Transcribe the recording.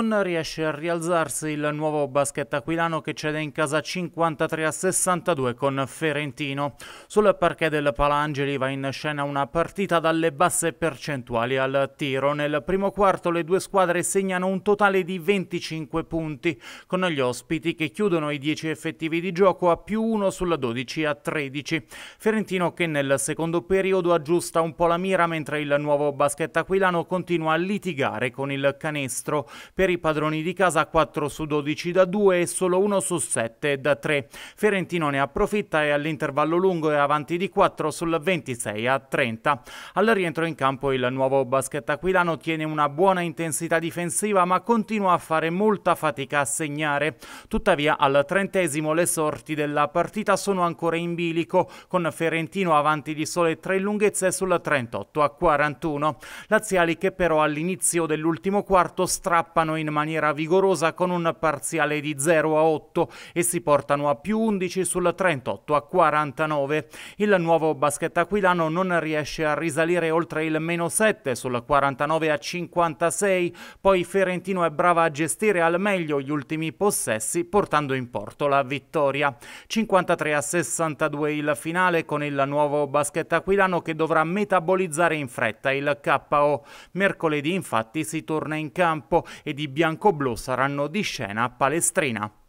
non riesce a rialzarsi il nuovo basket aquilano che cede in casa 53 a 62 con Ferentino. Sul parquet del Palangeli va in scena una partita dalle basse percentuali al tiro. Nel primo quarto le due squadre segnano un totale di 25 punti, con gli ospiti che chiudono i 10 effettivi di gioco a più 1 sulla 12 a 13. Ferentino che nel secondo periodo aggiusta un po' la mira mentre il nuovo basket aquilano continua a litigare con il canestro. Per per i padroni di casa 4 su 12 da 2 e solo 1 su 7 da 3. Ferentino ne approfitta e all'intervallo lungo è avanti di 4 sul 26 a 30. Al rientro in campo il nuovo basket aquilano tiene una buona intensità difensiva ma continua a fare molta fatica a segnare. Tuttavia al trentesimo le sorti della partita sono ancora in bilico con Ferentino avanti di sole 3 lunghezze sul 38 a 41. Laziali che però all'inizio dell'ultimo quarto strappa scappano in maniera vigorosa con un parziale di 0 a 8 e si portano a più 11 sul 38 a 49. Il nuovo basket aquilano non riesce a risalire oltre il meno 7 sul 49 a 56, poi Ferentino è brava a gestire al meglio gli ultimi possessi portando in porto la vittoria. 53 a 62 il finale con il nuovo basket aquilano che dovrà metabolizzare in fretta il KO. Mercoledì infatti si torna in campo e ed i biancoblù saranno di scena a Palestrina.